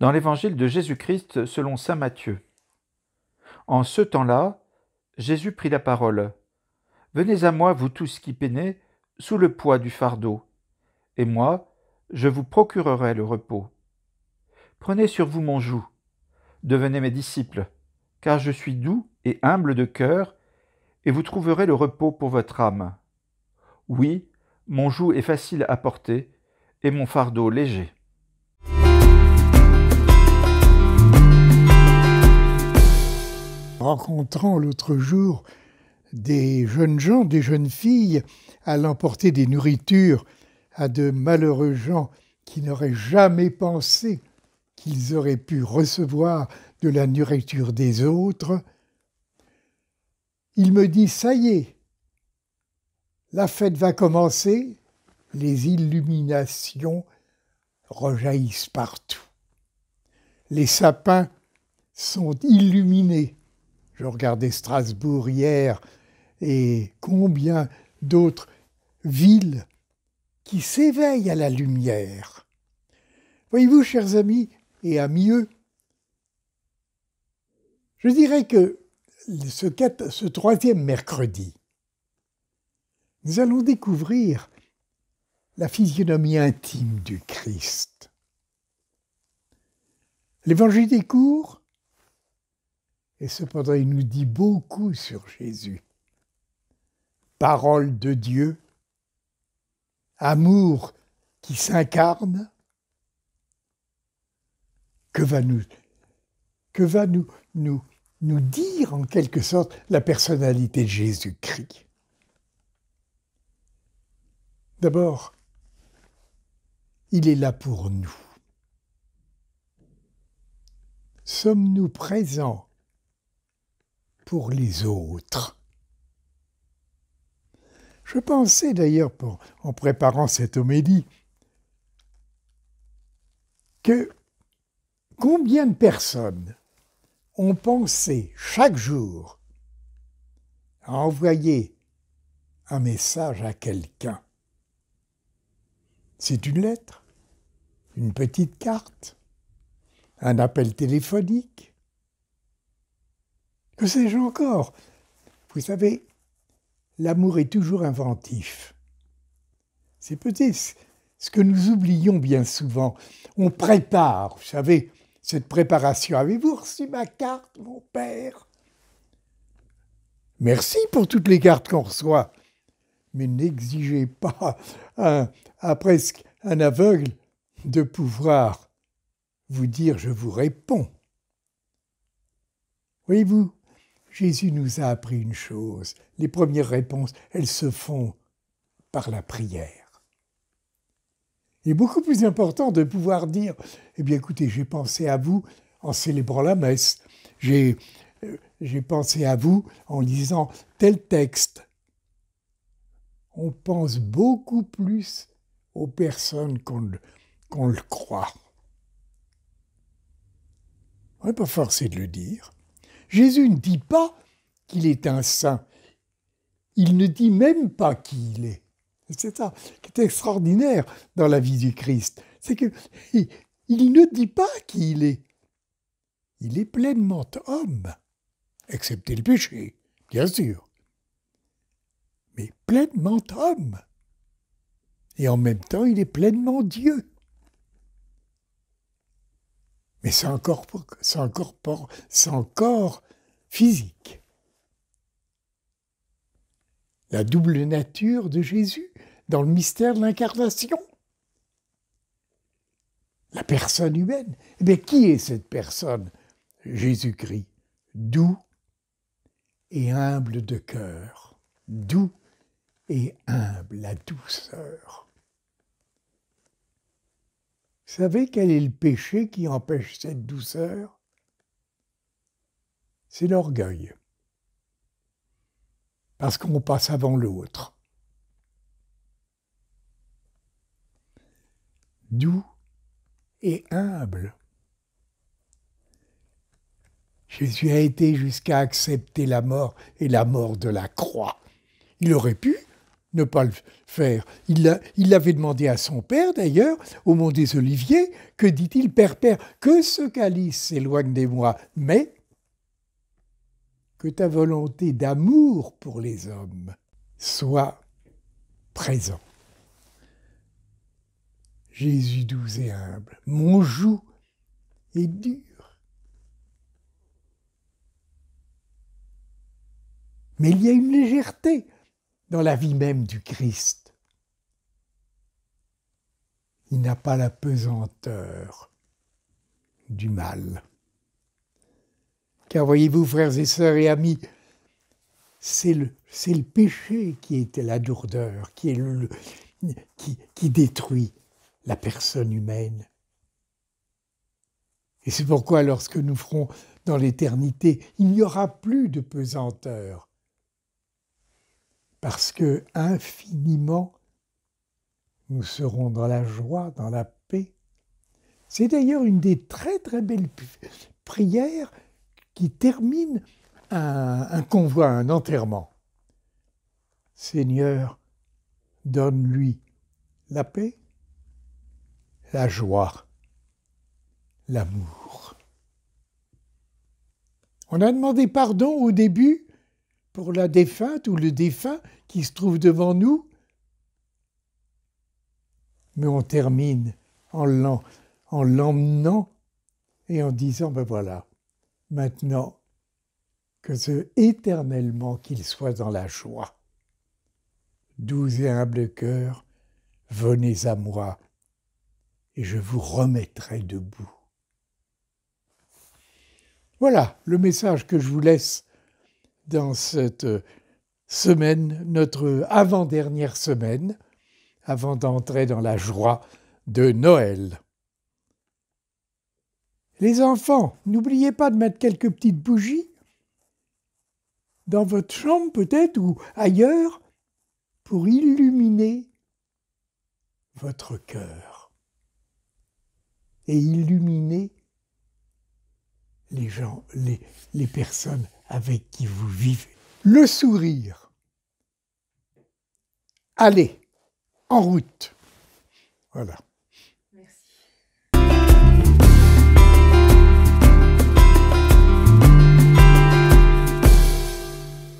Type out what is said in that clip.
dans l'évangile de Jésus-Christ selon Saint Matthieu. En ce temps-là, Jésus prit la parole. Venez à moi, vous tous qui peinez, sous le poids du fardeau, et moi, je vous procurerai le repos. Prenez sur vous mon joug, devenez mes disciples, car je suis doux et humble de cœur, et vous trouverez le repos pour votre âme. Oui, mon joug est facile à porter, et mon fardeau léger. rencontrant l'autre jour des jeunes gens, des jeunes filles, allant porter des nourritures à de malheureux gens qui n'auraient jamais pensé qu'ils auraient pu recevoir de la nourriture des autres, il me dit, ça y est, la fête va commencer, les illuminations rejaillissent partout. Les sapins sont illuminés, je regardais Strasbourg hier et combien d'autres villes qui s'éveillent à la lumière. Voyez-vous, chers amis et mieux, je dirais que ce, ce troisième mercredi, nous allons découvrir la physionomie intime du Christ. L'évangile des cours et cependant, il nous dit beaucoup sur Jésus. Parole de Dieu, amour qui s'incarne. Que va nous, que va nous, nous, nous dire en quelque sorte la personnalité de Jésus-Christ D'abord, il est là pour nous. Sommes-nous présents pour les autres. Je pensais d'ailleurs, en préparant cette homélie, que combien de personnes ont pensé chaque jour à envoyer un message à quelqu'un. C'est une lettre, une petite carte, un appel téléphonique, que sais-je encore Vous savez, l'amour est toujours inventif. C'est peut-être ce que nous oublions bien souvent. On prépare, vous savez, cette préparation. Avez-vous reçu ma carte, mon père Merci pour toutes les cartes qu'on reçoit. Mais n'exigez pas à, presque un aveugle de pouvoir vous dire je vous réponds. Voyez-vous, Jésus nous a appris une chose. Les premières réponses, elles se font par la prière. Il est beaucoup plus important de pouvoir dire, eh bien écoutez, j'ai pensé à vous en célébrant la messe, j'ai euh, pensé à vous en lisant tel texte. On pense beaucoup plus aux personnes qu'on le croit. On n'est pas forcé de le dire. Jésus ne dit pas qu'il est un saint. Il ne dit même pas qui il est. C'est ça qui est extraordinaire dans la vie du Christ. C'est qu'il ne dit pas qui il est. Il est pleinement homme, excepté le péché, bien sûr. Mais pleinement homme. Et en même temps, il est pleinement Dieu mais c'est encore, physique. La double nature de Jésus dans le mystère de l'incarnation. La personne humaine. Mais eh qui est cette personne Jésus-Christ, doux et humble de cœur, doux et humble, la douceur savez quel est le péché qui empêche cette douceur C'est l'orgueil. Parce qu'on passe avant l'autre. Doux et humble. Jésus a été jusqu'à accepter la mort et la mort de la croix. Il aurait pu, ne pas le faire. Il l'avait demandé à son père, d'ailleurs, au Mont des Oliviers, que dit-il, Père, Père, que ce calice s'éloigne des moi, mais que ta volonté d'amour pour les hommes soit présente. Jésus doux et humble, mon joug est dur. Mais il y a une légèreté dans la vie même du Christ. Il n'a pas la pesanteur du mal. Car voyez-vous, frères et sœurs et amis, c'est le, le, péché qui était la lourdeur, qui, est qui, qui détruit la personne humaine. Et c'est pourquoi lorsque nous ferons dans l'éternité, il n'y aura plus de pesanteur, parce que infiniment nous serons dans la joie, dans la paix. C'est d'ailleurs une des très très belles prières qui termine un, un convoi, un enterrement. Seigneur, donne-lui la paix, la joie, l'amour. On a demandé pardon au début pour la défunte ou le défunt qui se trouve devant nous. Mais on termine en l'emmenant et en disant, ben voilà, maintenant, que ce éternellement qu'il soit dans la joie. Doux et humble cœur, venez à moi, et je vous remettrai debout. Voilà le message que je vous laisse dans cette euh, semaine, notre avant-dernière semaine, avant d'entrer dans la joie de Noël. Les enfants, n'oubliez pas de mettre quelques petites bougies dans votre chambre peut-être ou ailleurs pour illuminer votre cœur et illuminer les gens, les, les personnes avec qui vous vivez. Le sourire. Allez, en route. Voilà.